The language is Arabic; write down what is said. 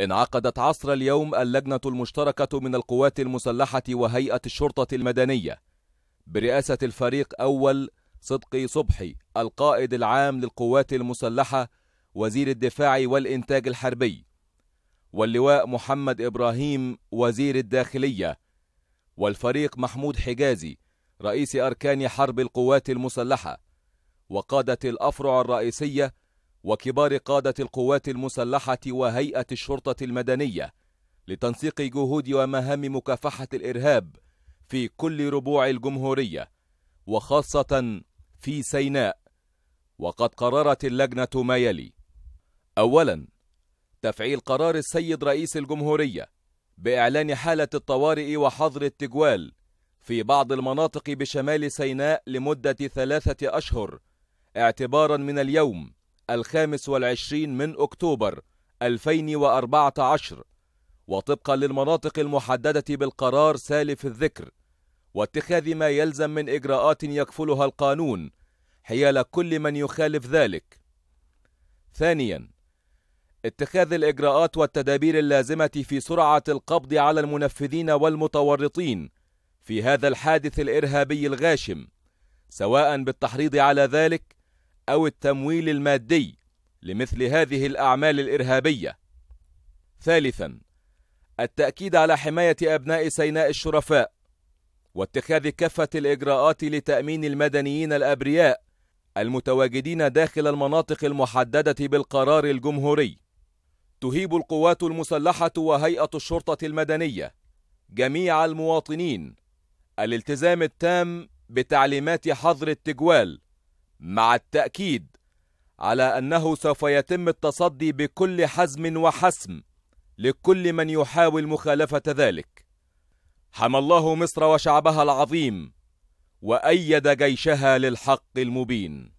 انعقدت عصر اليوم اللجنة المشتركة من القوات المسلحة وهيئة الشرطة المدنية برئاسة الفريق أول صدقي صبحي القائد العام للقوات المسلحة وزير الدفاع والإنتاج الحربي واللواء محمد إبراهيم وزير الداخلية والفريق محمود حجازي رئيس أركان حرب القوات المسلحة وقادة الأفرع الرئيسية وكبار قادة القوات المسلحة وهيئة الشرطة المدنية لتنسيق جهود ومهام مكافحة الإرهاب في كل ربوع الجمهورية وخاصة في سيناء وقد قررت اللجنة ما يلي أولا تفعيل قرار السيد رئيس الجمهورية بإعلان حالة الطوارئ وحظر التجوال في بعض المناطق بشمال سيناء لمدة ثلاثة أشهر اعتبارا من اليوم الخامس والعشرين من أكتوبر 2014 وطبقا للمناطق المحددة بالقرار سالف الذكر واتخاذ ما يلزم من إجراءات يكفلها القانون حيال كل من يخالف ذلك ثانيا اتخاذ الإجراءات والتدابير اللازمة في سرعة القبض على المنفذين والمتورطين في هذا الحادث الإرهابي الغاشم سواء بالتحريض على ذلك أو التمويل المادي لمثل هذه الأعمال الإرهابية. ثالثا التأكيد على حماية أبناء سيناء الشرفاء واتخاذ كافة الإجراءات لتأمين المدنيين الأبرياء المتواجدين داخل المناطق المحددة بالقرار الجمهوري. تهيب القوات المسلحة وهيئة الشرطة المدنية جميع المواطنين الالتزام التام بتعليمات حظر التجوال مع التأكيد على أنه سوف يتم التصدي بكل حزم وحسم لكل من يحاول مخالفة ذلك. حمى الله مصر وشعبها العظيم، وأيد جيشها للحق المبين.